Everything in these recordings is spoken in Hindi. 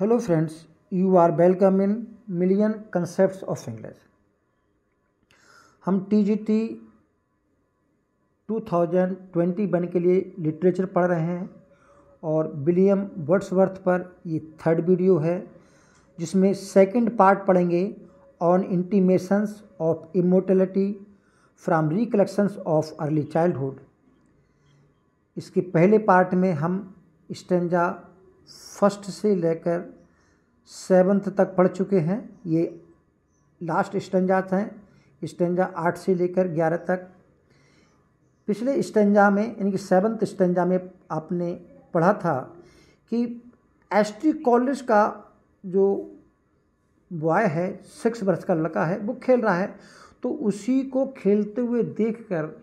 hello friends you are welcome in million concept of English हम T G T two thousand twenty one के लिए लिटरेचर पढ़ रहे हैं और विलियम वर्ड्सवर्थ पर ये थर्ड वीडियो है जिसमें सेकंड पार्ट पढ़ेंगे on intimations of immortality from recollections of early childhood इसके पहले पार्ट में हम स्टेंजा फर्स्ट से लेकर सेवन्थ तक पढ़ चुके हैं ये लास्ट स्टेंजा थे स्टेंजा आठ से लेकर ग्यारह तक पिछले स्टेंजा में यानी कि सेवन्थ स्टेंजा में आपने पढ़ा था कि एसटी कॉलेज का जो बॉय है सिक्स वर्ष का लड़का है वो खेल रहा है तो उसी को खेलते हुए देखकर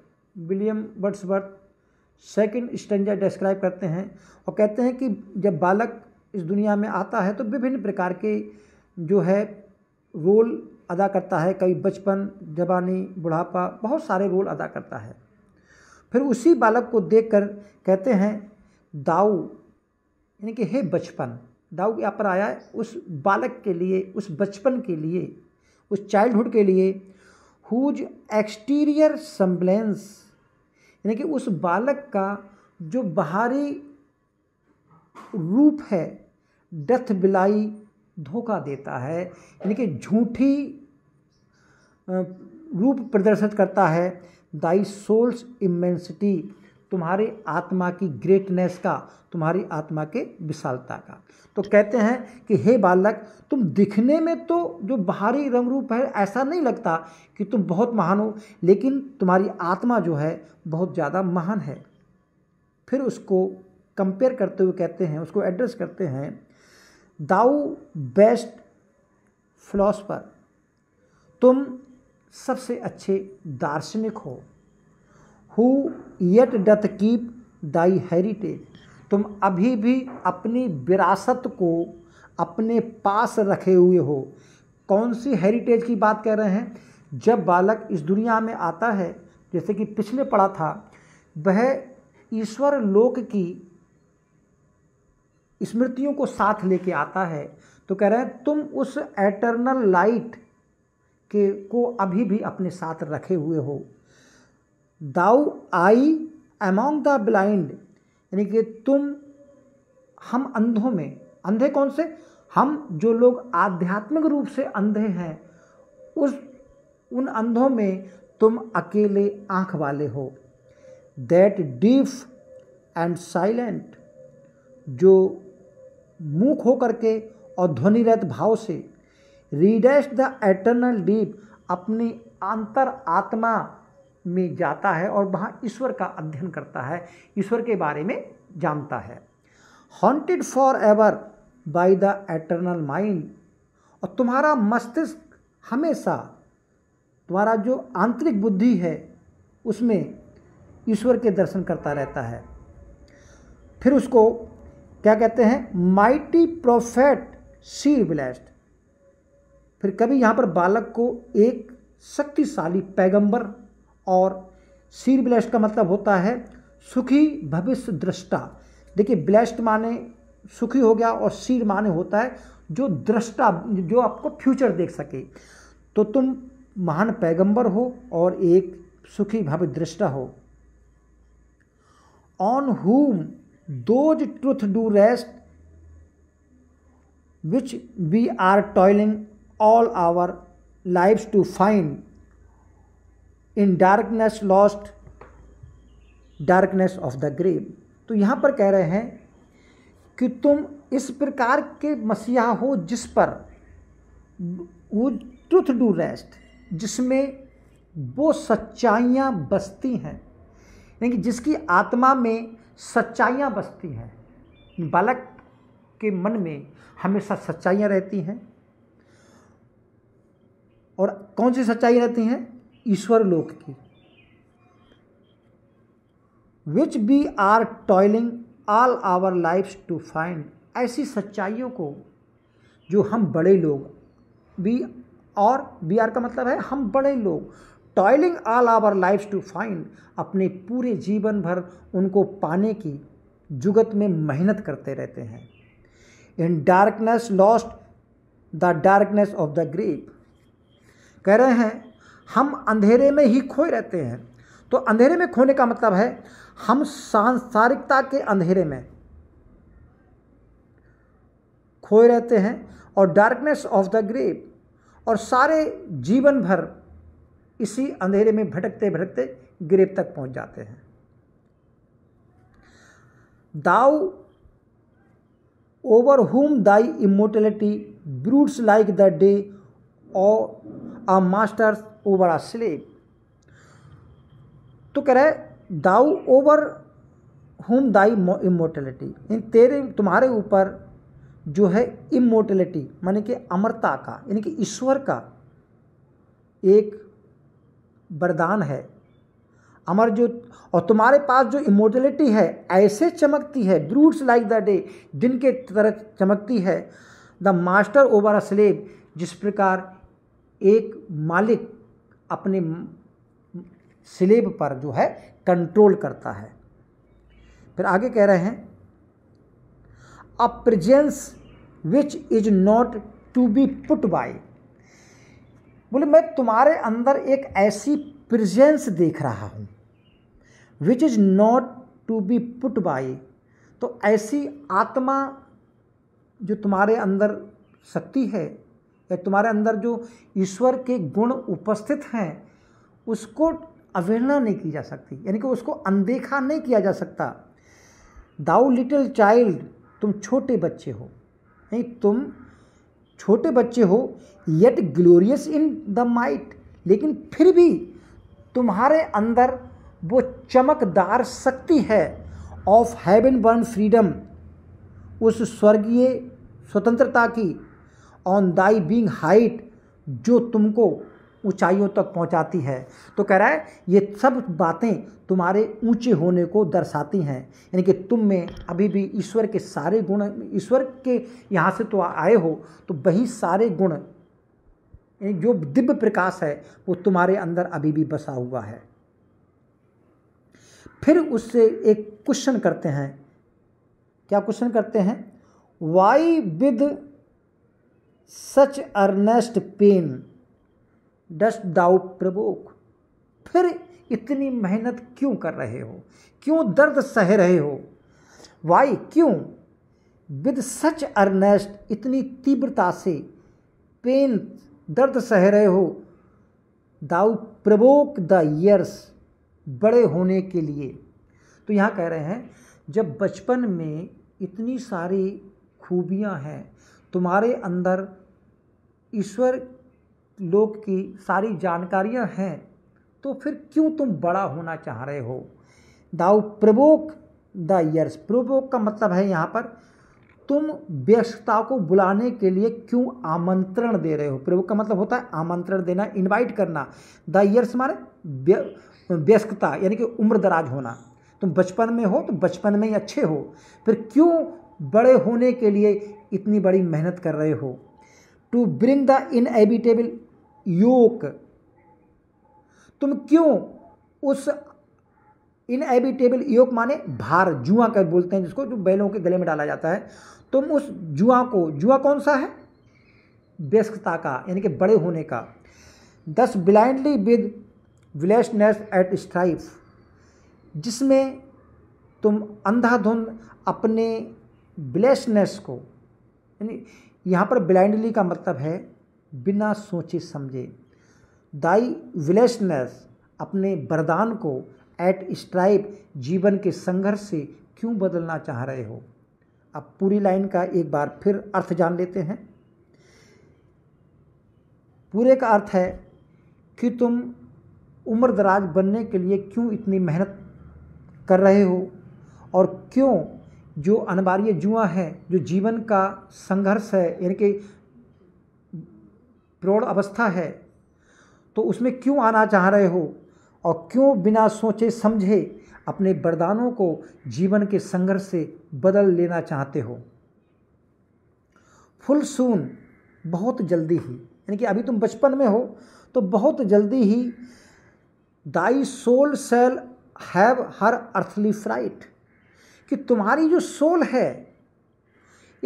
William Wordsworth second stanza describe करते हैं और कहते हैं कि जब बालक इस दुनिया में आता है तो विभिन्न प्रकार के जो है रोल अदा करता है कभी बचपन जवानी बुढ़ापा बहुत सारे रोल अदा करता है फिर उसी बालक को देखकर कहते हैं दाऊ यानी कि हे बचपन दाऊ यहाँ पर आया है उस बालक के लिए उस बचपन के लिए उस चाइल्डहुड के लिए हुज एक्सटीरियर सम्बलेंस यानी कि उस बालक का जो बाहरी रूप है डथ बिलाई धोखा देता है यानी कि झूठी रूप प्रदर्शित करता है दाई सोल्स इमेंसिटी तुम्हारी आत्मा की ग्रेटनेस का तुम्हारी आत्मा के विशालता का तो कहते हैं कि हे बालक तुम दिखने में तो जो बाहरी रंग रूप है ऐसा नहीं लगता कि तुम बहुत महान हो लेकिन तुम्हारी आत्मा जो है बहुत ज़्यादा महान है फिर उसको कंपेयर करते हुए कहते हैं उसको एड्रेस करते हैं दाऊ बेस्ट फिलोसफर तुम सबसे अच्छे दार्शनिक हो who yet doth keep thy heritage तुम अभी भी अपनी विरासत को अपने पास रखे हुए हो कौन सी हेरिटेज की बात कह रहे हैं जब बालक इस दुनिया में आता है जैसे कि पिछले पढ़ा था वह ईश्वर लोक की स्मृतियों को साथ लेके आता है तो कह रहे हैं तुम उस एटर्नल लाइट के को अभी भी अपने साथ रखे हुए हो thou eye among the blind यानी कि तुम हम अंधों में अंधे कौन से हम जो लोग आध्यात्मिक रूप से अंधे हैं उस उन अंधों में तुम अकेले आँख वाले हो दैट डीफ एंड साइलेंट जो मूक होकर के और ध्वनिरत भाव से रीडेस्ट द एटर्नल डीप अपनी अंतर आत्मा में जाता है और वहाँ ईश्वर का अध्ययन करता है ईश्वर के बारे में जानता है haunted for ever by the eternal mind और तुम्हारा मस्तिष्क हमेशा तुम्हारा जो आंतरिक बुद्धि है उसमें ईश्वर के दर्शन करता रहता है फिर उसको क्या कहते हैं माइटी प्रोफेट सी ब्लेस्ड फिर कभी यहाँ पर बालक को एक शक्तिशाली पैगंबर और शीर ब्लेस्ट का मतलब होता है सुखी भविष्य दृष्टा देखिए ब्लेस्ट माने सुखी हो गया और शीर माने होता है जो दृष्टा जो आपको फ्यूचर देख सके तो तुम महान पैगंबर हो और एक सुखी भव्य दृष्टा हो on whom those truths do rest which we are toiling all our life to find in darkness lost darkness of the grave तो यहाँ पर कह रहे हैं कि तुम इस प्रकार के मसीहा हो जिस पर वो ट्रुथ डू रेस्ट जिसमें वो सच्चाइयाँ बसती हैं यानी कि जिसकी आत्मा में सच्चाइयाँ बसती हैं बालक के मन में हमेशा सच्चाइयाँ रहती हैं और कौन सी सच्चाई रहती हैं ईश्वर लोक की which we are toiling all our lives to find ऐसी सच्चाइयों को जो हम बड़े लोग बी और बी आर का मतलब है हम बड़े लोग toiling all our life to find अपने पूरे जीवन भर उनको पाने की जुगत में मेहनत करते रहते हैं in darkness lost the darkness of the grave कह रहे हैं हम अंधेरे में ही खोए रहते हैं तो अंधेरे में खोने का मतलब है हम सांसारिकता के अंधेरे में खोए रहते हैं और डार्कनेस ऑफ द ग्रेव और सारे जीवन भर इसी अंधेरे में भटकते भटकते ग्रेव तक पहुंच जाते हैं thou over whom thy immortality broods like the day और a masters over a slave तो कह रहा है दाऊ ओवर होम दाई इमोटलिटी इन तेरे तुम्हारे ऊपर जो है इमोटलिटी माने कि अमरता का यानी कि ईश्वर का एक वरदान है अमर जो और तुम्हारे पास जो इमोटलिटी है ऐसे चमकती है ब्रूट्स लाइक द डे दिन के तरह चमकती है the master over a slave जिस प्रकार एक मालिक अपने स्लेब पर जो है कंट्रोल करता है फिर आगे कह रहे हैं a presence which is not to be put by बोले मैं तुम्हारे अंदर एक ऐसी प्रेजेंस देख रहा हूं which is not to be put by तो ऐसी आत्मा जो तुम्हारे अंदर शक्ति है तुम्हारे अंदर जो ईश्वर के गुण उपस्थित हैं उसको अवहेलना नहीं की जा सकती यानी कि उसको अनदेखा नहीं किया जा सकता दाउ लिटिल चाइल्ड तुम छोटे बच्चे हो नहीं तुम छोटे बच्चे हो yet glorious in the might लेकिन फिर भी तुम्हारे अंदर वो चमकदार शक्ति है ऑफ हैवन बर्न फ्रीडम उस स्वर्गीय स्वतंत्रता की ऑन दाई बींग हाइट जो तुमको ऊंचाइयों तक पहुंचाती है तो कह रहा है ये सब बातें तुम्हारे ऊंचे होने को दर्शाती हैं यानी कि तुम में अभी भी ईश्वर के सारे गुण ईश्वर के यहाँ से तो आए हो तो वही सारे गुण जो दिव्य प्रकाश है वो तुम्हारे अंदर अभी भी बसा हुआ है फिर उससे एक क्वेश्चन करते हैं क्या क्वेश्चन करते हैं why with such earnest pain dost thou provoke फिर इतनी मेहनत क्यों कर रहे हो क्यों दर्द सह रहे हो वाई क्यों विद सच अर्नेस्ट इतनी तीव्रता से पेन दर्द सह रहे हो दाउ प्रवोक द ईयर्स बड़े होने के लिए तो यहाँ कह रहे हैं जब बचपन में इतनी सारी खूबियाँ हैं तुम्हारे अंदर ईश्वर लोक की सारी जानकारियां हैं तो फिर क्यों तुम बड़ा होना चाह रहे हो thou provoke the years provoke का मतलब है यहाँ पर तुम व्यस्तता को बुलाने के लिए क्यों आमंत्रण दे रहे हो प्रवोक का मतलब होता है आमंत्रण देना इनवाइट करना द यर्स हमारे व्यस्तता यानी कि उम्र दराज होना तुम बचपन में हो तो बचपन में ही अच्छे हो फिर क्यों बड़े होने के लिए इतनी बड़ी मेहनत कर रहे हो to bring the inevitable yoke तुम क्यों उस इनएबिटेबल योग माने भार जुआ कर बोलते हैं जिसको जो बैलों के गले में डाला जाता है तुम उस जुआ को जुआ कौन सा है व्यस्कता का यानी कि बड़े होने का thus blindly with blessedness at strife जिसमें तुम अंधाधुंध अपने ब्लेसनेस को यानी यहाँ पर ब्लाइंडली का मतलब है बिना सोचे समझे दाई विलेसनेस अपने वरदान को एट स्ट्राइप जीवन के संघर्ष से क्यों बदलना चाह रहे हो अब पूरी लाइन का एक बार फिर अर्थ जान लेते हैं पूरे का अर्थ है कि तुम उम्र दराज बनने के लिए क्यों इतनी मेहनत कर रहे हो और क्यों जो अनिवार्य जुआ है जो जीवन का संघर्ष है यानी कि प्रौढ़ अवस्था है तो उसमें क्यों आना चाह रहे हो और क्यों बिना सोचे समझे अपने वरदानों को जीवन के संघर्ष से बदल लेना चाहते हो फुल सून बहुत जल्दी ही यानी कि अभी तुम बचपन में हो तो बहुत जल्दी ही thy soul shall have her earthly freight कि तुम्हारी जो सोल है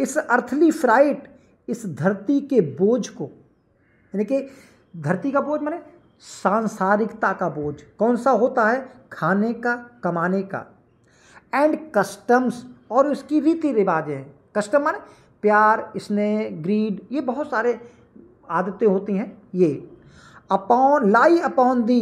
इस अर्थली फ्राइट इस धरती के बोझ को यानी कि धरती का बोझ माने सांसारिकता का बोझ कौन सा होता है खाने का कमाने का एंड कस्टम्स और उसकी रीति रिवाजें हैं कस्टम माने प्यार स्नेह ग्रीड ये बहुत सारे आदतें होती हैं ये upon lie upon thee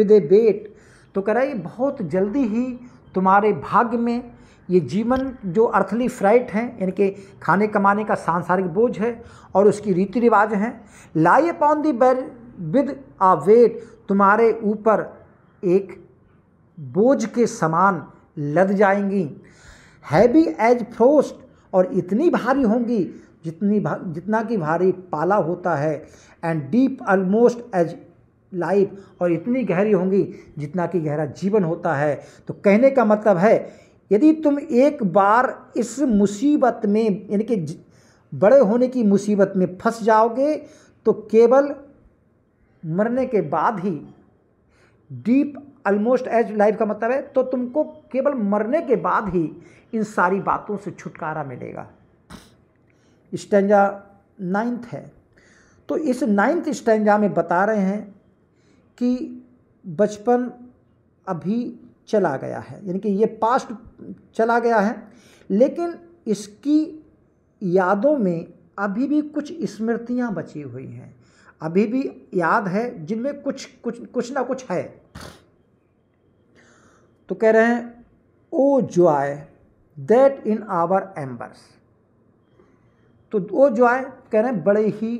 with a weight तो कह रहा है ये बहुत जल्दी ही तुम्हारे भाग्य में ये जीवन जो अर्थली फ्राइट हैं यानी कि खाने कमाने का सांसारिक बोझ है और उसकी रीति रिवाज हैं लाई अपॉन दी बैर विद आ वेट तुम्हारे ऊपर एक बोझ के समान लद जाएंगी हैवी एज फ्रोस्ट और इतनी भारी होंगी जितनी भा, जितना कि भारी पाला होता है and deep almost as life और इतनी गहरी होंगी जितना कि गहरा जीवन होता है तो कहने का मतलब है यदि तुम एक बार इस मुसीबत में यानी कि बड़े होने की मुसीबत में फंस जाओगे तो केवल मरने के बाद ही डीप ऑलमोस्ट एज लाइफ का मतलब है तो तुमको केवल मरने के बाद ही इन सारी बातों से छुटकारा मिलेगा स्टेंजा नाइन्थ है तो इस नाइन्थ स्टेंजा में बता रहे हैं कि बचपन अभी चला गया है यानी कि ये पास्ट चला गया है लेकिन इसकी यादों में अभी भी कुछ स्मृतियाँ बची हुई हैं अभी भी याद है जिनमें कुछ कुछ कुछ ना कुछ है तो कह रहे हैं O joy that in our embers तो वो जॉय कह रहे हैं बड़े ही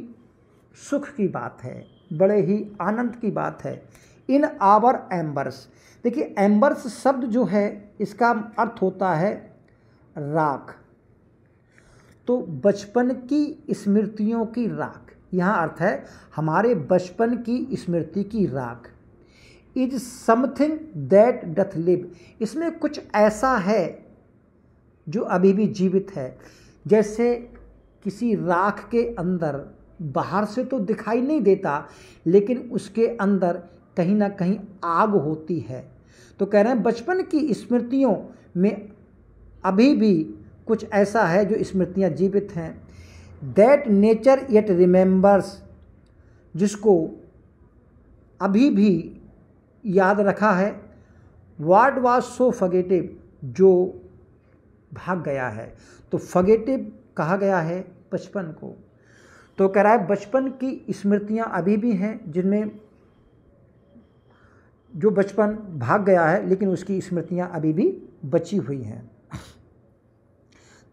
सुख की बात है बड़े ही आनंद की बात है इन आवर एम्बर्स देखिए एम्बर्स शब्द जो है इसका अर्थ होता है राख तो बचपन की स्मृतियों की राख यहाँ अर्थ है हमारे बचपन की स्मृति की राख is something that doth live इसमें कुछ ऐसा है जो अभी भी जीवित है जैसे किसी राख के अंदर बाहर से तो दिखाई नहीं देता लेकिन उसके अंदर कहीं ना कहीं आग होती है तो कह रहे हैं बचपन की स्मृतियों में अभी भी कुछ ऐसा है जो स्मृतियाँ जीवित हैं दैट नेचर येट रिमेंबर्स जिसको अभी भी याद रखा है वाट वाज सो फगेटिव जो भाग गया है तो फगेटिव कहा गया है बचपन को तो कह रहा है बचपन की स्मृतियाँ अभी भी हैं जिनमें जो बचपन भाग गया है लेकिन उसकी स्मृतियाँ अभी भी बची हुई हैं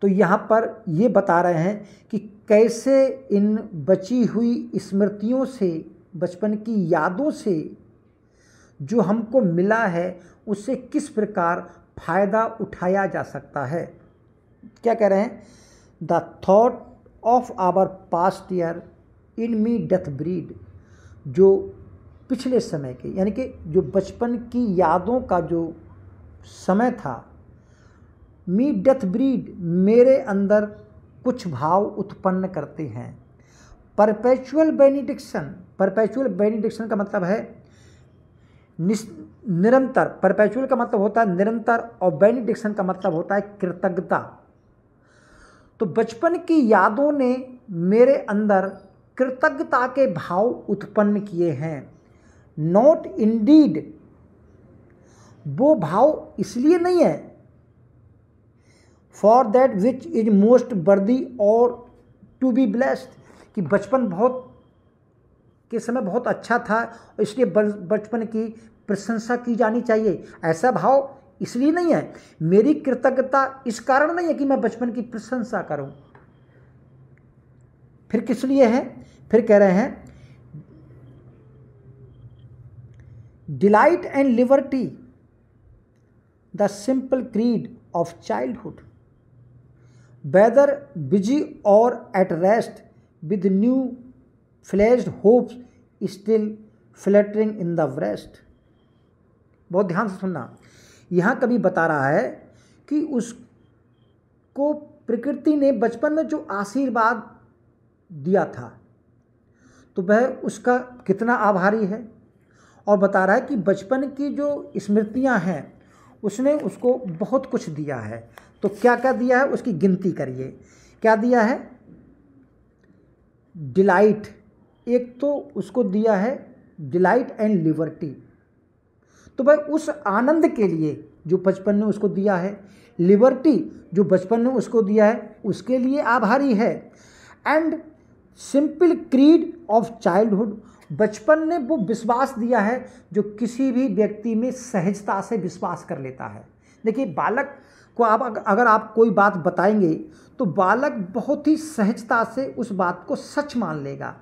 तो यहाँ पर ये बता रहे हैं कि कैसे इन बची हुई स्मृतियों से बचपन की यादों से जो हमको मिला है उससे किस प्रकार फ़ायदा उठाया जा सकता है क्या कह रहे हैं the thought of our past year in me doth breed जो पिछले समय के यानी कि जो बचपन की यादों का जो समय था मी डेथ ब्रीड मेरे अंदर कुछ भाव उत्पन्न करते हैं परपैचुअल बेनिडिक्शन परपैचुअल बेनिडिक्शन का मतलब है निरंतर परपैचुअल का मतलब होता है निरंतर और बेनिडिक्शन का मतलब होता है कृतज्ञता तो बचपन की यादों ने मेरे अंदर कृतज्ञता के भाव उत्पन्न किए हैं नॉट इंडीड वो भाव इसलिए नहीं है for that which is most worthy और टू बी ब्लेस्ड कि बचपन बहुत के समय बहुत अच्छा था इसलिए बचपन की प्रशंसा की जानी चाहिए ऐसा भाव इसलिए नहीं है मेरी कृतज्ञता इस कारण नहीं है कि मैं बचपन की प्रशंसा करूं फिर किस लिए है फिर कह रहे हैं delight and liberty the simple creed of childhood whether busy or at rest with new fledged hopes still fluttering in the breast बहुत ध्यान से सुनना यहाँ कभी बता रहा है कि उसको प्रकृति ने बचपन में जो आशीर्वाद दिया था तो वह उसका कितना आभारी है और बता रहा है कि बचपन की जो स्मृतियाँ हैं उसने उसको बहुत कुछ दिया है तो क्या क्या दिया है उसकी गिनती करिए क्या दिया है डिलाइट एक तो उसको दिया है डिलाइट एंड लिबर्टी तो भाई उस आनंद के लिए जो बचपन ने उसको दिया है लिबर्टी जो बचपन ने उसको दिया है उसके लिए आभारी है and simple creed of childhood बचपन ने वो विश्वास दिया है जो किसी भी व्यक्ति में सहजता से विश्वास कर लेता है देखिए बालक को आप अगर आप कोई बात बताएंगे तो बालक बहुत ही सहजता से उस बात को सच मान लेगा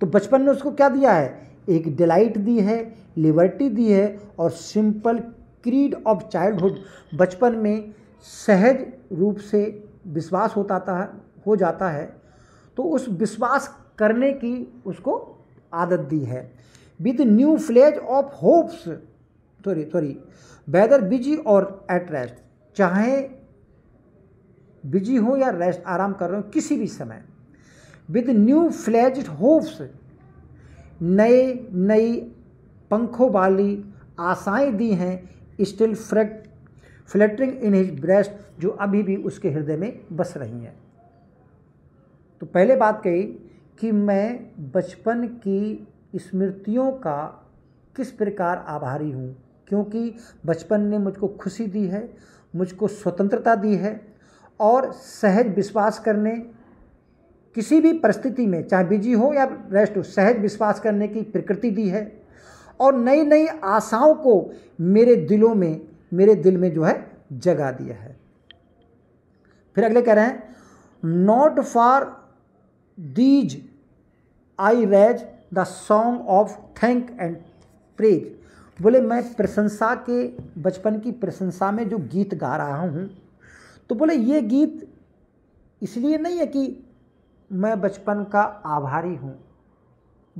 तो बचपन ने उसको क्या दिया है एक डिलाइट दी है लिबर्टी दी है और सिंपल क्रीड ऑफ चाइल्डहुड बचपन में सहज रूप से विश्वास होता था हो जाता है तो उस विश्वास करने की उसको आदत दी है with new fledged of hopes sorry sorry whether busy or at rest चाहे बिजी हो या रेस्ट आराम कर रहे हो किसी भी समय विद न्यू फ्लैज होप्स नए नई पंखों वाली आशाएं दी हैं still fret fluttering in his breast जो अभी भी उसके हृदय में बस रही हैं तो पहले बात कही कि मैं बचपन की स्मृतियों का किस प्रकार आभारी हूँ क्योंकि बचपन ने मुझको खुशी दी है मुझको स्वतंत्रता दी है और सहज विश्वास करने किसी भी परिस्थिति में चाहे बिजी हो या रेस्ट हो सहज विश्वास करने की प्रकृति दी है और नई नई आशाओं को मेरे दिलों में मेरे दिल में जो है जगा दिया है फिर अगले कह रहे हैं not for these I raise the song of thank and praise बोले मैं प्रशंसा के बचपन की प्रशंसा में जो गीत गा रहा हूँ तो बोले ये गीत इसलिए नहीं है कि मैं बचपन का आभारी हूँ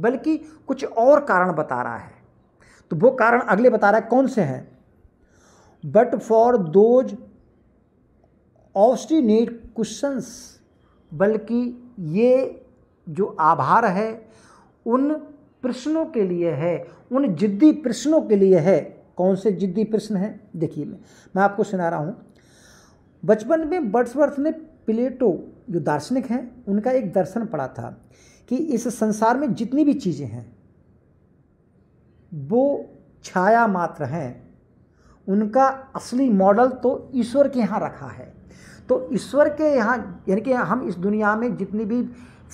बल्कि कुछ और कारण बता रहा है तो वो कारण अगले बता रहा है कौन से हैं but for those obstinate questions बल्कि ये जो आभार है उन प्रश्नों के लिए है उन जिद्दी प्रश्नों के लिए है कौन से जिद्दी प्रश्न हैं देखिए मैं मैं आपको सुना रहा हूँ बचपन में बर्ड्सवर्थ ने प्लेटो जो दार्शनिक हैं उनका एक दर्शन पढ़ा था कि इस संसार में जितनी भी चीज़ें हैं वो छाया मात्र हैं उनका असली मॉडल तो ईश्वर के यहाँ रखा है तो ईश्वर के यहाँ यानी कि हम इस दुनिया में जितनी भी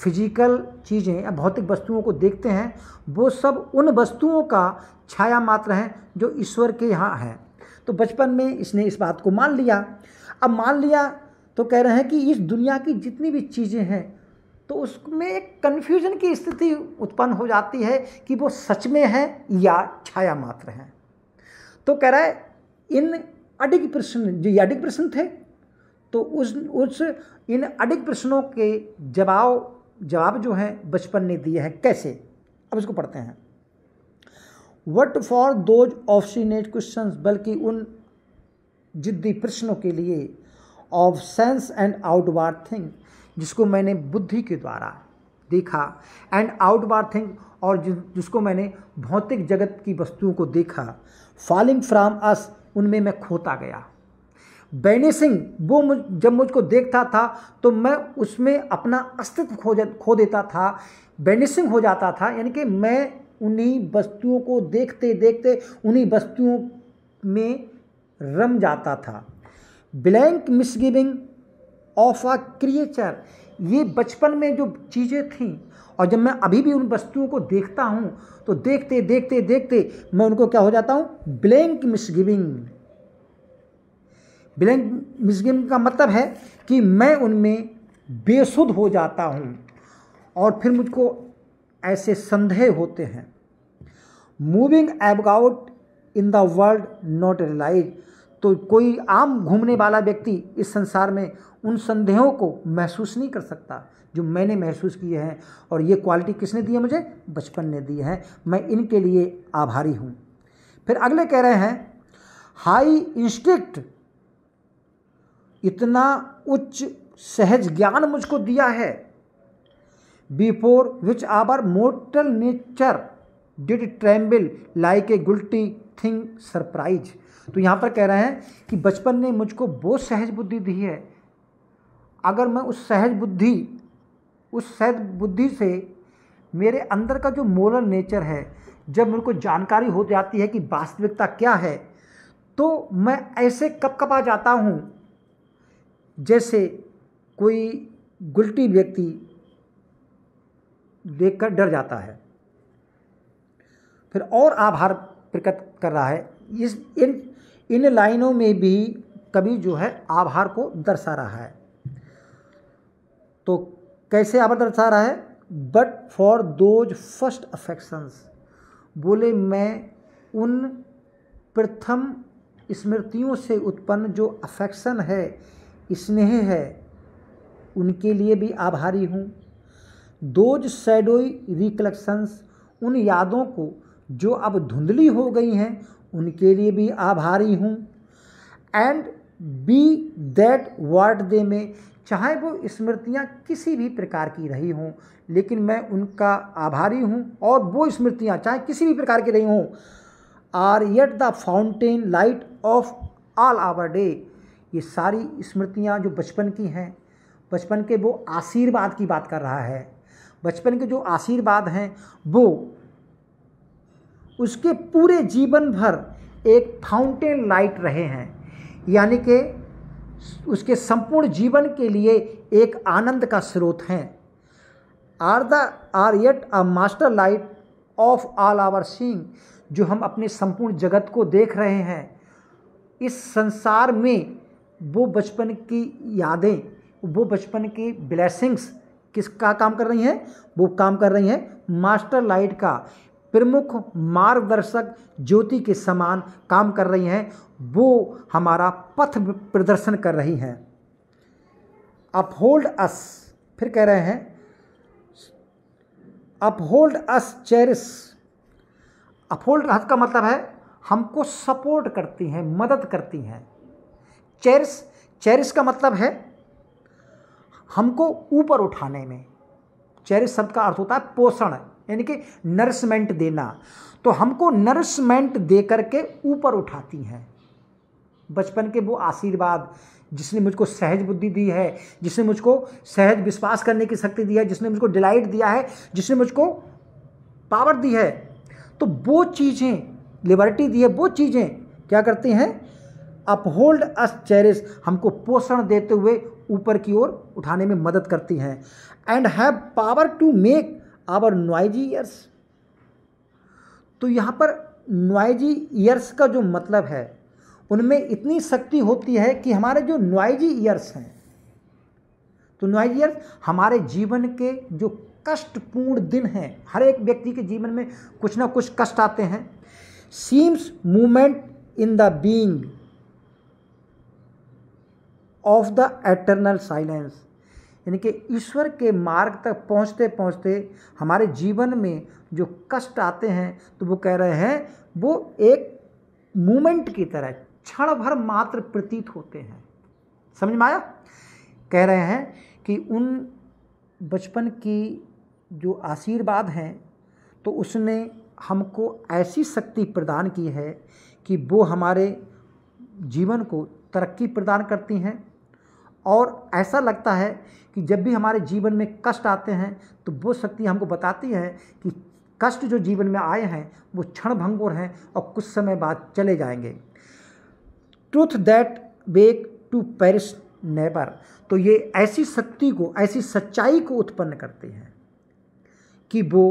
फिजिकल चीज़ें या भौतिक वस्तुओं को देखते हैं वो सब उन वस्तुओं का छाया मात्र हैं जो ईश्वर के यहाँ हैं तो बचपन में इसने इस बात को मान लिया अब मान लिया तो कह रहे हैं कि इस दुनिया की जितनी भी चीज़ें हैं तो उसमें एक कन्फ्यूजन की स्थिति उत्पन्न हो जाती है कि वो सच में है या छाया मात्र हैं तो कह रहा है इन अडिग प्रश्न जो ये अडिग प्रश्न थे तो उस उस इन अडिग प्रश्नों के जवाब जवाब जो है बचपन ने दिया है कैसे अब इसको पढ़ते हैं but for those obstinate question बल्कि उन जिद्दी प्रश्नों के लिए of sense and outward thing जिसको मैंने बुद्धि के द्वारा देखा एंड आउटवार थिंग और जिसको मैंने भौतिक जगत की वस्तुओं को देखा फॉलिंग फ्राम अस उनमें मैं खोता गया बैनिसिंग वो मुझ जब मुझको देखता था तो मैं उसमें अपना अस्तित्व खो खो देता था बैनिसिंग हो जाता था यानी कि मैं उन्हीं वस्तुओं को देखते देखते उन्हीं वस्तुओं में रम जाता था blank misgiving of a creature ये बचपन में जो चीज़ें थीं और जब मैं अभी भी उन वस्तुओं को देखता हूँ तो देखते देखते देखते मैं उनको क्या हो जाता हूँ ब्लैंक मिसगिविंग ब्लैंक मिसगिन का मतलब है कि मैं उनमें बेसुध हो जाता हूँ और फिर मुझको ऐसे संदेह होते हैं moving about in the world not realise तो कोई आम घूमने वाला व्यक्ति इस संसार में उन संदेहों को महसूस नहीं कर सकता जो मैंने महसूस किए हैं और ये क्वालिटी किसने दी है मुझे बचपन ने दी है मैं इनके लिए आभारी हूँ फिर अगले कह रहे हैं हाई इंस्टिक्ट इतना उच्च सहज ज्ञान मुझको दिया है before which our mortal nature did tremble like a guilty thing surprise तो यहाँ पर कह रहे हैं कि बचपन ने मुझको बहुत सहज बुद्धि दी है अगर मैं उस सहज बुद्धि उस सहज बुद्धि से मेरे अंदर का जो मोरल नेचर है जब मेरे को जानकारी हो जाती है कि वास्तविकता क्या है तो मैं ऐसे कप आ जाता हूँ जैसे कोई गुलटी व्यक्ति देखकर डर जाता है फिर और आभार प्रकट कर रहा है इस इन इन लाइनों में भी कभी जो है आभार को दर्शा रहा है तो कैसे आभार दर्शा रहा है but for those first affections बोले मैं उन प्रथम स्मृतियों से उत्पन्न जो अफेक्शन है स्नेह है उनके लिए भी आभारी हूँ दोज सैडोई रिकलेक्शंस उन यादों को जो अब धुंधली हो गई हैं उनके लिए भी आभारी हूँ and be that word they may चाहे वो स्मृतियाँ किसी भी प्रकार की रही हों लेकिन मैं उनका आभारी हूँ और वो स्मृतियाँ चाहे किसी भी प्रकार की रही हों are yet the fountain light of all our day ये सारी स्मृतियाँ जो बचपन की हैं बचपन के वो आशीर्वाद की बात कर रहा है बचपन के जो आशीर्वाद हैं वो उसके पूरे जीवन भर एक फाउंटेन लाइट रहे हैं यानी कि उसके संपूर्ण जीवन के लिए एक आनंद का स्रोत हैं are the are yet a master light of all our seeing जो हम अपने संपूर्ण जगत को देख रहे हैं इस संसार में वो बचपन की यादें वो बचपन की ब्लेसिंग्स किसका काम कर रही हैं वो काम कर रही हैं मास्टर लाइट का प्रमुख मार्गदर्शक ज्योति के समान काम कर रही हैं वो हमारा पथ प्रदर्शन कर रही हैं अपहोल्ड अस फिर कह रहे हैं uphold us cherish uphold us का मतलब है हमको सपोर्ट करती हैं मदद करती हैं चेरिस चेरिस का मतलब है हमको ऊपर उठाने में चेरिस शब्द का अर्थ होता है पोषण यानी कि नरिशमेंट देना तो हमको नरिशमेंट दे करके ऊपर उठाती हैं बचपन के वो आशीर्वाद जिसने मुझको सहज बुद्धि दी है जिसने मुझको सहज विश्वास करने की शक्ति दी है जिसने मुझको डिलाइट दिया है जिसने मुझको पावर दी है तो वो चीज़ें लिबर्टी दी है वो चीज़ें क्या करती हैं अपहोल्ड अस चेरिस हमको पोषण देते हुए ऊपर की ओर उठाने में मदद करती हैं and have power to make our noisy years तो यहाँ पर नॉइजी ईयर्स का जो मतलब है उनमें इतनी शक्ति होती है कि हमारे जो नॉइजी ईयर्स हैं तो नॉइजी ईयर्स हमारे जीवन के जो कष्टपूर्ण दिन हैं हर एक व्यक्ति के जीवन में कुछ ना कुछ कष्ट आते हैं seem moments in the being of the eternal silence यानी कि ईश्वर के मार्ग तक पहुंचते पहुंचते हमारे जीवन में जो कष्ट आते हैं तो वो कह रहे हैं वो एक मूमेंट की तरह क्षण भर मात्र प्रतीत होते हैं समझ में आया कह रहे हैं कि उन बचपन की जो आशीर्वाद हैं तो उसने हमको ऐसी शक्ति प्रदान की है कि वो हमारे जीवन को तरक्की प्रदान करती हैं और ऐसा लगता है कि जब भी हमारे जीवन में कष्ट आते हैं तो वो शक्ति हमको बताती है कि कष्ट जो जीवन में आए हैं वो क्षण भंगुर हैं और कुछ समय बाद चले जाएंगे truth that wake to perish never तो ये ऐसी शक्ति को ऐसी सच्चाई को उत्पन्न करते हैं कि वो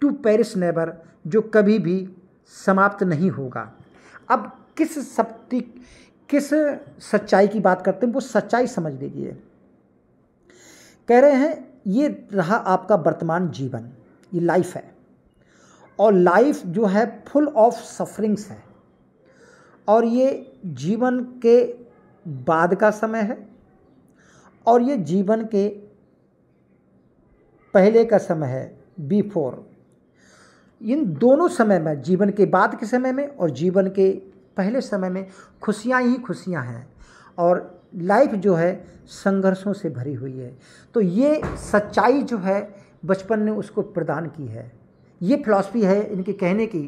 टू पेरिस नेबर जो कभी भी समाप्त नहीं होगा अब किस शक्ति किस सच्चाई की बात करते हैं वो सच्चाई समझ लीजिए कह रहे हैं ये रहा आपका वर्तमान जीवन ये लाइफ है और लाइफ जो है फुल ऑफ सफरिंग्स है और ये जीवन के बाद का समय है और ये जीवन के पहले का समय है बिफोर इन दोनों समय में जीवन के बाद के समय में और जीवन के पहले समय में खुशियाँ ही खुशियाँ हैं और लाइफ जो है संघर्षों से भरी हुई है तो ये सच्चाई जो है बचपन ने उसको प्रदान की है ये फिलॉसफी है इनके कहने की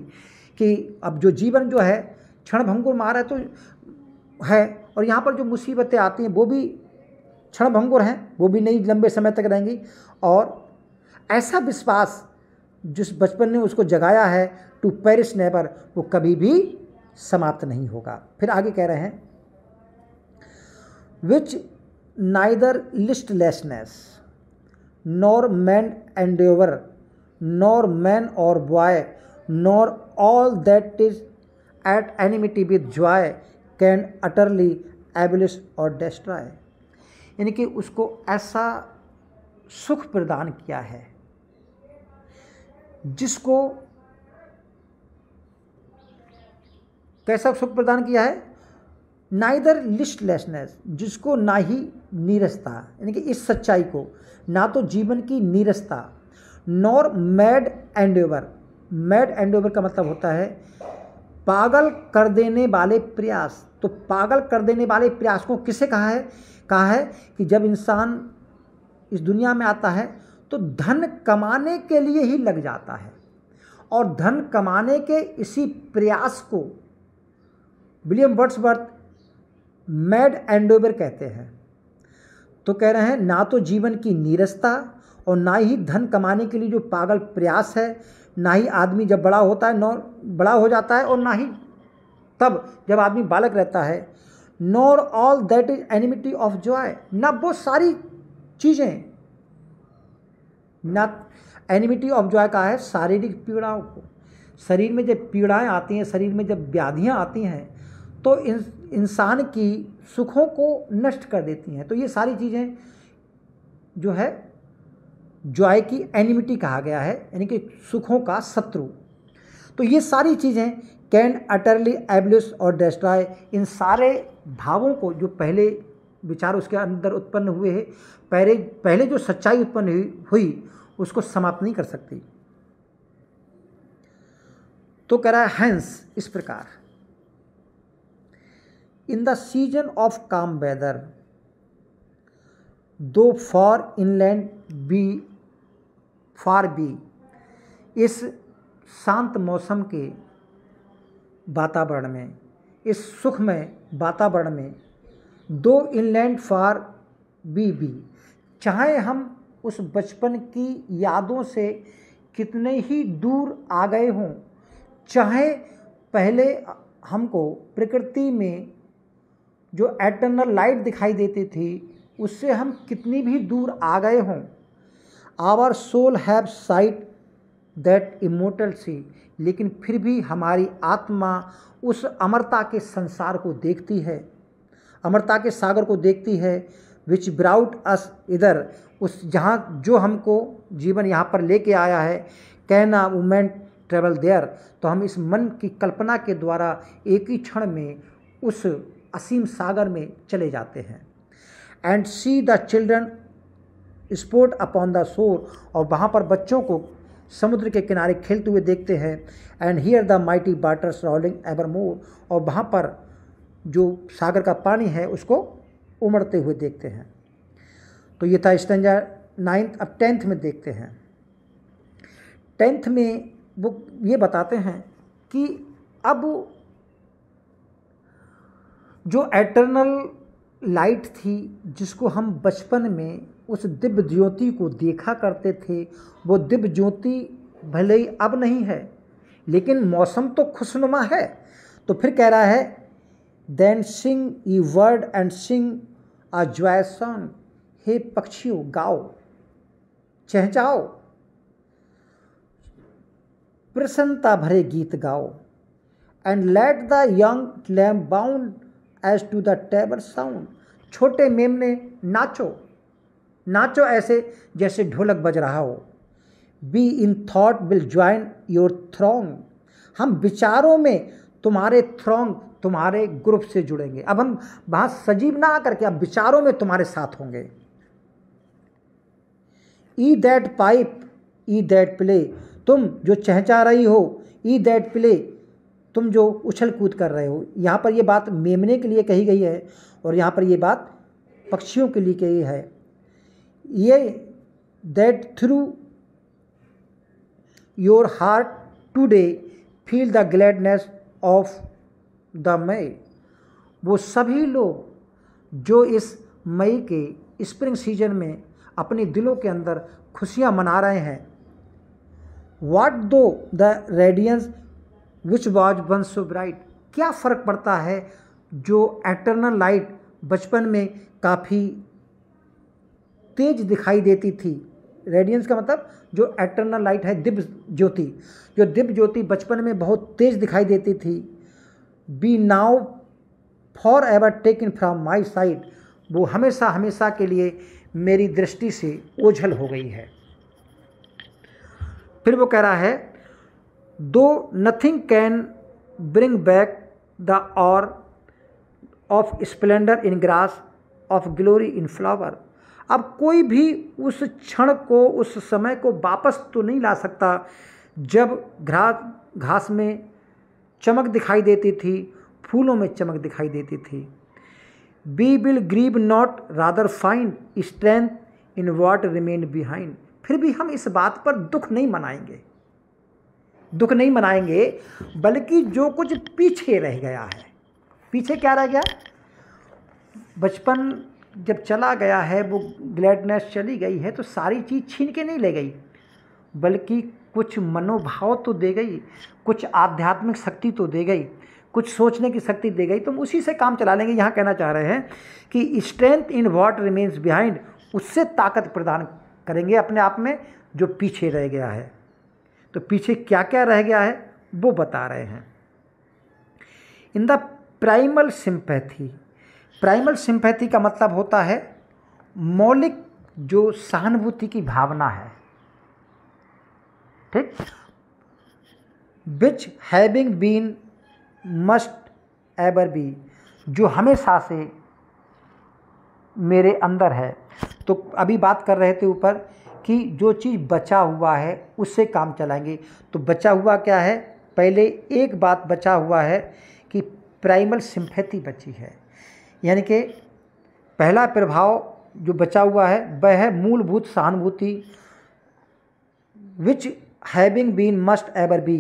कि अब जो जीवन जो है क्षण भंगुर है तो है और यहाँ पर जो मुसीबतें आती हैं वो भी क्षण भंगुर हैं वो भी नहीं लंबे समय तक रहेंगी और ऐसा विश्वास जिस बचपन ने उसको जगाया है टू पेरिस नेबर वो कभी भी समाप्त नहीं होगा फिर आगे कह रहे हैं which neither listlessness nor mad endeavour nor man or boy nor all that is at enmity with joy can utterly abolish or destroy यानी कि उसको ऐसा सुख प्रदान किया है जिसको कैसा तो सुख प्रदान किया है नाइदर लिस्टलेसनेस जिसको ना ही नीरसता यानी कि इस सच्चाई को ना तो जीवन की नीरसता nor mad endeavour mad endeavour का मतलब होता है पागल कर देने वाले प्रयास तो पागल कर देने वाले प्रयास को किसे कहा है कहा है कि जब इंसान इस दुनिया में आता है तो धन कमाने के लिए ही लग जाता है और धन कमाने के इसी प्रयास को विलियम वर्ड्सवर्थ मैड एंडोवर कहते हैं तो कह रहे हैं ना तो जीवन की नीरसता और ना ही धन कमाने के लिए जो पागल प्रयास है ना ही आदमी जब बड़ा होता है नौ बड़ा हो जाता है और ना ही तब जब आदमी बालक रहता है nor all that is enmity of joy ना बहुत सारी चीज़ें ना एनिमिटी ऑफ जॉय का है शारीरिक पीड़ाओं को शरीर में जब पीड़ाएं आती हैं शरीर में जब व्याधियाँ आती हैं तो इंसान की सुखों को नष्ट कर देती हैं तो ये सारी चीज़ें जो है जॉय की एनिमिटी कहा गया है यानी कि सुखों का शत्रु तो ये सारी चीज़ें कैन अटरली एबलिस और डेस्ट्रॉय इन सारे भावों को जो पहले विचार उसके अंदर उत्पन्न हुए हैं पहले पहले जो सच्चाई उत्पन्न हुई, हुई उसको समाप्त नहीं कर सकती तो कह रहा है हैंस इस प्रकार in the season of calm weather though far inland be far be इस शांत मौसम के वातावरण में इस सुखमय वातावरण में दो इनलैंड फार बी बी चाहे हम उस बचपन की यादों से कितने ही दूर आ गए हों चाहे पहले हमको प्रकृति में जो एटर्नल लाइट दिखाई देती थी उससे हम कितनी भी दूर आ गए हों our soul have sight that immortal sea लेकिन फिर भी हमारी आत्मा उस अमरता के संसार को देखती है अमरता के सागर को देखती है विच ब्राउट अस इधर उस जहाँ जो हमको जीवन यहाँ पर लेके आया है कहना वुमेन ट्रेवल देयर तो हम इस मन की कल्पना के द्वारा एक ही क्षण में उस असीम सागर में चले जाते हैं and see the children sport upon the shore और वहाँ पर बच्चों को समुद्र के किनारे खेलते हुए देखते हैं and hear the mighty waters rolling evermore और वहाँ पर जो सागर का पानी है उसको उमड़ते हुए देखते हैं तो ये था स्टेंजा नाइन्थ अब टेंथ में देखते हैं टेंथ में वो ये बताते हैं कि अब जो एटर्नल लाइट थी जिसको हम बचपन में उस दिव्य ज्योति को देखा करते थे वो दिव्य ज्योति भले ही अब नहीं है लेकिन मौसम तो खुशनुमा है तो फिर कह रहा है then sing ye bird and sing a joy song हे पक्षी गाओ चहचाओ प्रसन्नता भरे गीत गाओ and let the young lamb bound as to the tabor sound छोटे मेमने नाचो नाचो ऐसे जैसे ढोलक बज रहा हो we in thought will join your throng हम विचारों में तुम्हारे थ्रोंग तुम्हारे ग्रुप से जुड़ेंगे अब हम वहां सजीव ना आकर के अब विचारों में तुम्हारे साथ होंगे ye that pipe ye that play तुम जो चहचा रही हो ई दैट प्ले तुम जो उछल कूद कर रहे हो यहाँ पर ये बात मेमने के लिए कही गई है और यहाँ पर ये बात पक्षियों के लिए कही है ये that through your heart today feel the gladness of the May वो सभी लोग जो इस मई के स्प्रिंग सीजन में अपने दिलों के अंदर खुशियां मना रहे हैं what though the radiance which was once so bright क्या फ़र्क पड़ता है जो एटर्नल लाइट बचपन में काफ़ी तेज दिखाई देती थी रेडियंस का मतलब जो एटर्नल लाइट है दिव्य ज्योति जो दिव्य ज्योति बचपन में बहुत तेज दिखाई देती थी be now for ever in from my sight वो हमेशा हमेशा के लिए मेरी दृष्टि से ओझल हो गई है फिर वो कह रहा है though nothing can bring back the hour of splendour in grass of glory in flower अब कोई भी उस क्षण को उस समय को वापस तो नहीं ला सकता जब घास घास में चमक दिखाई देती थी फूलों में चमक दिखाई देती थी we will grieve not rather find strength in what remain behind फिर भी हम इस बात पर दुख नहीं मनाएंगे दुख नहीं मनाएंगे बल्कि जो कुछ पीछे रह गया है पीछे क्या रह गया बचपन जब चला गया है वो ग्लैडनेस चली गई है तो सारी चीज़ छीन के नहीं ले गई बल्कि कुछ मनोभाव तो दे गई कुछ आध्यात्मिक शक्ति तो दे गई कुछ सोचने की शक्ति दे गई तो हम उसी से काम चला लेंगे यहाँ कहना चाह रहे हैं कि strength in what remains behind उससे ताकत प्रदान करेंगे अपने आप में जो पीछे रह गया है तो पीछे क्या क्या रह गया है वो बता रहे हैं in the primal sympathy primal sympathy का मतलब होता है मौलिक जो सहानुभूति की भावना है ठीक which having been must ever be जो हमेशा से मेरे अंदर है तो अभी बात कर रहे थे ऊपर कि जो चीज़ बचा हुआ है उससे काम चलाएंगे तो बचा हुआ क्या है पहले एक बात बचा हुआ है कि प्राइमल सिंपैथी बची है यानी कि पहला प्रभाव जो बचा हुआ है वह है मूलभूत सहानुभूति which having been must ever be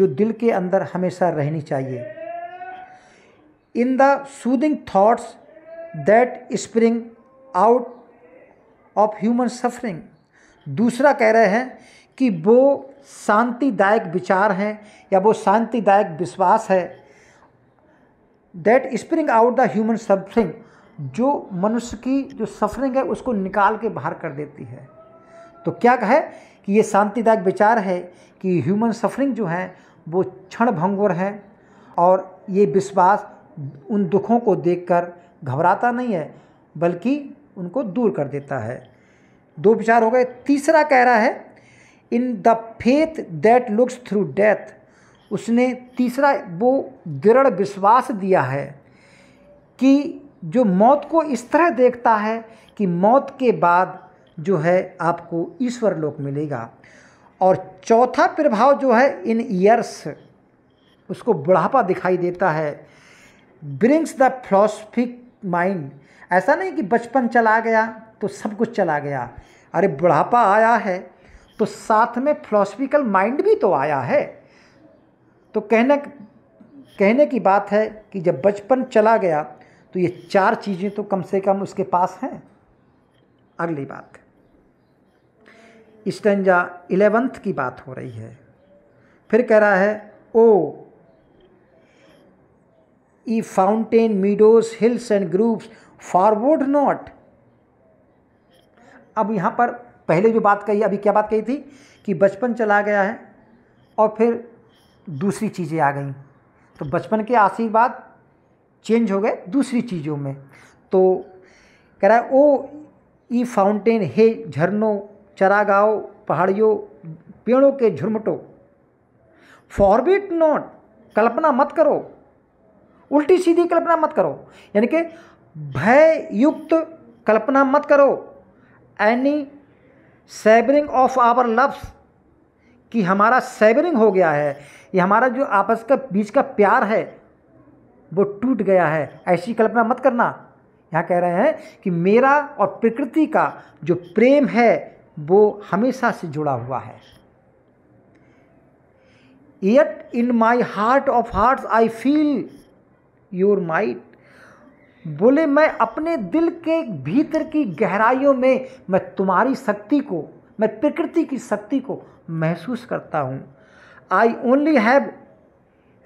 जो दिल के अंदर हमेशा रहनी चाहिए in the soothing thoughts that spring out of human suffering दूसरा कह रहे हैं कि वो शांतिदायक विचार हैं या वो शांतिदायक विश्वास है that spring out the human suffering जो मनुष्य की जो सफरिंग है उसको निकाल के बाहर कर देती है तो क्या कहे कि ये शांतिदायक विचार है कि ह्यूमन सफरिंग जो है वो क्षण भंगुर है और ये विश्वास उन दुखों को देखकर घबराता नहीं है बल्कि उनको दूर कर देता है दो विचार हो गए तीसरा कह रहा है in the faith that looks through death उसने तीसरा वो दृढ़ विश्वास दिया है कि जो मौत को इस तरह देखता है कि मौत के बाद जो है आपको ईश्वर लोक मिलेगा और चौथा प्रभाव जो है इन ईयर्स उसको बुढ़ापा दिखाई देता है ब्रिंग्स द फिलोसफिक माइंड ऐसा नहीं कि बचपन चला गया तो सब कुछ चला गया अरे बुढ़ापा आया है तो साथ में फिलोसफिकल माइंड भी तो आया है तो कहने कहने की बात है कि जब बचपन चला गया तो ये चार चीज़ें तो कम से कम उसके पास हैं अगली बात स्टेंजा इलेवेंथ की बात हो रही है फिर कह रहा है O ye fountain meadows hills and groves forebode not अब यहाँ पर पहले जो बात कही अभी क्या बात कही थी कि बचपन चला गया है और फिर दूसरी चीज़ें आ गई तो बचपन के आशीर्वाद चेंज हो गए दूसरी चीज़ों में तो कह रहा है ओ ई फाउंटेन हे झरनों चरागाओ पहाड़ियों पेड़ों के झुरमटो फॉरबिट नॉट कल्पना मत करो उल्टी सीधी कल्पना मत करो यानी कि भय युक्त कल्पना मत करो any severing of our loves कि हमारा सेबरिंग हो गया है ये हमारा जो आपस का बीच का प्यार है वो टूट गया है ऐसी कल्पना मत करना यहाँ कह रहे हैं कि मेरा और प्रकृति का जो प्रेम है वो हमेशा से जुड़ा हुआ है yet in my heart of heart I feel your might बोले मैं अपने दिल के भीतर की गहराइयों में मैं तुम्हारी शक्ति को मैं प्रकृति की शक्ति को महसूस करता हूँ आई ओनली हैव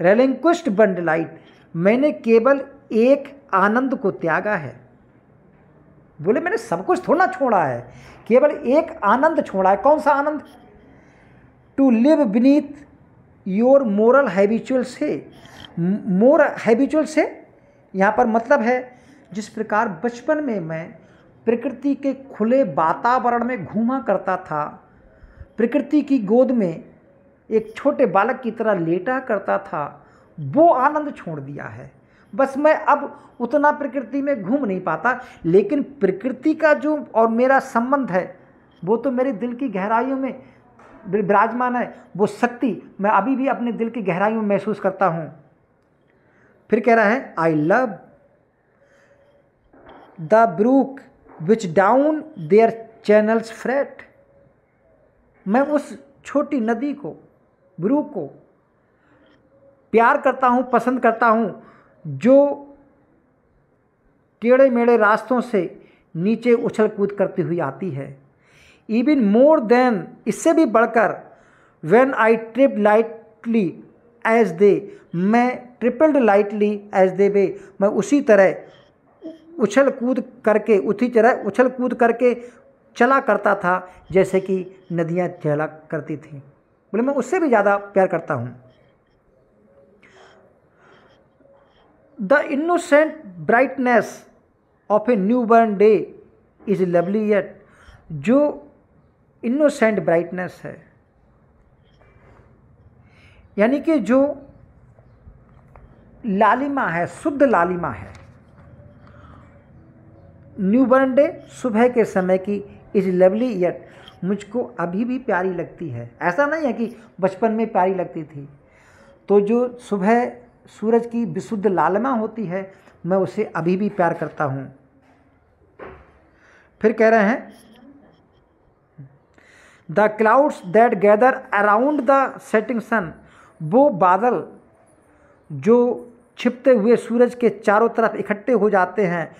रेलिंकुस्ट बंड लाइट मैंने केवल एक आनंद को त्यागा है बोले मैंने सब कुछ थोड़ा छोड़ा है केवल एक आनंद छोड़ा है कौन सा आनंद to live beneath your more habitual से मोर हैबिचुअल से यहाँ पर मतलब है जिस प्रकार बचपन में मैं प्रकृति के खुले वातावरण में घूमा करता था प्रकृति की गोद में एक छोटे बालक की तरह लेटा करता था वो आनंद छोड़ दिया है बस मैं अब उतना प्रकृति में घूम नहीं पाता लेकिन प्रकृति का जो और मेरा संबंध है वो तो मेरे दिल की गहराइयों में विराजमान है वो शक्ति मैं अभी भी अपने दिल की गहराइयों में महसूस करता हूँ फिर कह रहा है I love the brook which down their channels fret मैं उस छोटी नदी को ब्रूक को प्यार करता हूँ पसंद करता हूँ जो टेढ़े मेढ़े रास्तों से नीचे उछल कूद करती हुई आती है इवन मोर देन इससे भी बढ़कर when I trip lightly as they मैं ट्रिपल्ड लाइटली एज दे वे मैं उसी तरह उछल कूद करके उसी तरह उछल कूद करके चला करता था जैसे कि नदियाँ चला करती थी बोले मैं उससे भी ज़्यादा प्यार करता हूँ the innocent brightness of a new born day is lovely yet जो इनोसेंट ब्राइटनेस है यानी कि जो लालिमा है शुद्ध लालिमा है न्यू बर्न डे सुबह के समय की इज लवली यट मुझको अभी भी प्यारी लगती है ऐसा नहीं है कि बचपन में प्यारी लगती थी तो जो सुबह सूरज की विशुद्ध लालिमा होती है मैं उसे अभी भी प्यार करता हूँ फिर कह रहे हैं the clouds that gather around the setting sun वो बादल जो छिपते हुए सूरज के चारों तरफ इकट्ठे हो जाते हैं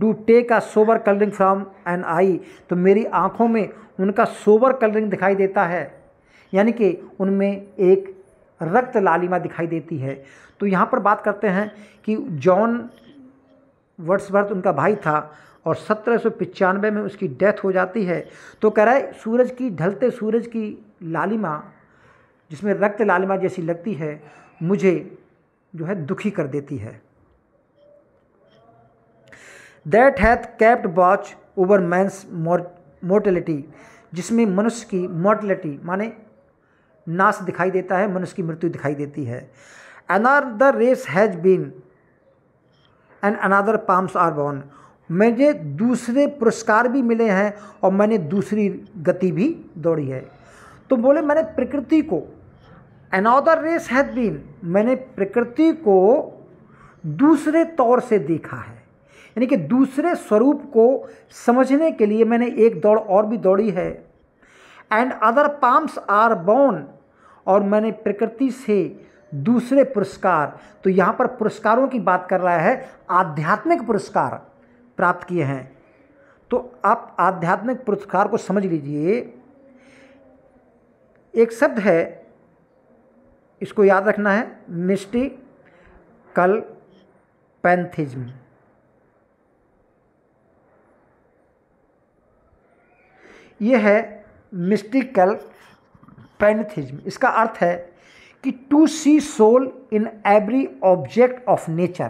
do take a sober colouring from an eye तो मेरी आँखों में उनका सोबर कलरिंग दिखाई देता है यानी कि उनमें एक रक्त लालिमा दिखाई देती है तो यहाँ पर बात करते हैं कि जॉन वर्ड्सवर्थ उनका भाई था और सत्रह में उसकी डेथ हो जाती है तो कह रहा है सूरज की ढलते सूरज की लालिमा जिसमें रक्त लालिमा जैसी लगती है मुझे जो है दुखी कर देती है that hath kept watch over man's mortality जिसमें मनुष्य की मोर्टेलिटी माने नाश दिखाई देता है मनुष्य की मृत्यु दिखाई देती है अनार द race has been and another palms are born मुझे दूसरे पुरस्कार भी मिले हैं और मैंने दूसरी गति भी दौड़ी है तो बोले मैंने प्रकृति को अनदर रेस हैथ बीन मैंने प्रकृति को दूसरे तौर से देखा है यानी कि दूसरे स्वरूप को समझने के लिए मैंने एक दौड़ और भी दौड़ी है and other palms are born और मैंने प्रकृति से दूसरे पुरस्कार तो यहाँ पर पुरस्कारों की बात कर रहा है आध्यात्मिक पुरस्कार प्राप्त किए हैं तो आप आध्यात्मिक पुरस्कार को समझ लीजिए एक शब्द है इसको याद रखना है मिस्टी कल पैंथिज्म यह है मिस्टिकल पैनथिज्म इसका अर्थ है कि to see soul in every object of nature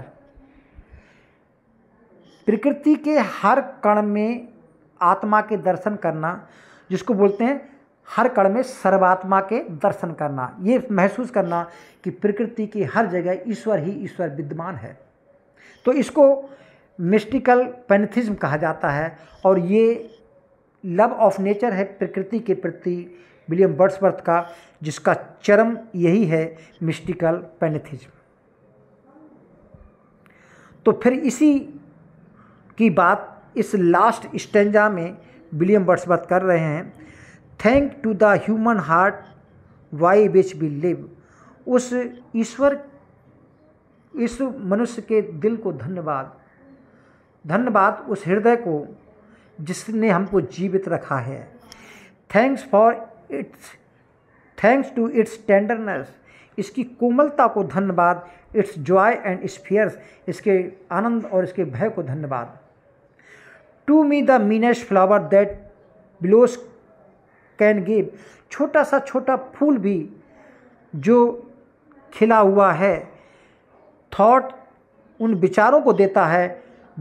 प्रकृति के हर कण में आत्मा के दर्शन करना जिसको बोलते हैं हर कण में सर्वात्मा के दर्शन करना ये महसूस करना कि प्रकृति की हर जगह ईश्वर ही ईश्वर विद्यमान है तो इसको मिस्टिकल पैनथिज्म कहा जाता है और ये लव ऑफ नेचर है प्रकृति के प्रति विलियम बर्ड्सवर्थ का जिसका चरम यही है मिस्टिकल पैनथिज्म तो फिर इसी की बात इस लास्ट स्टेंजा में विलियम बर्ड्सवर्थ कर रहे हैं thank to the human heart by which we live उस ईश्वर इस मनुष्य के दिल को धन्यवाद धन्यवाद उस हृदय को जिसने हमको जीवित रखा है thanks for its thanks to its tenderness इसकी कोमलता को धन्यवाद इट्स जॉय एंड स्फियर्स इसके आनंद और इसके भय को धन्यवाद to me the meanest flower that blows can give छोटा सा छोटा फूल भी जो खिला हुआ है थॉट उन विचारों को देता है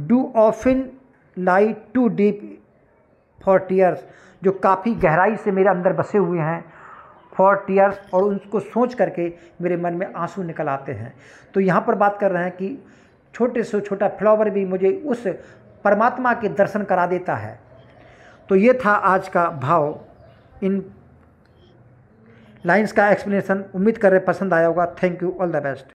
do often lie too deep for tears जो काफ़ी गहराई से मेरे अंदर बसे हुए हैं फॉर टीयर्स और उनको सोच करके मेरे मन में आंसू निकल आते हैं तो यहाँ पर बात कर रहे हैं कि छोटे से छोटा फ्लावर भी मुझे उस परमात्मा के दर्शन करा देता है तो ये था आज का भाव इन लाइंस का एक्सप्लेनेशन उम्मीद कर रहे पसंद आया होगा thank you all the best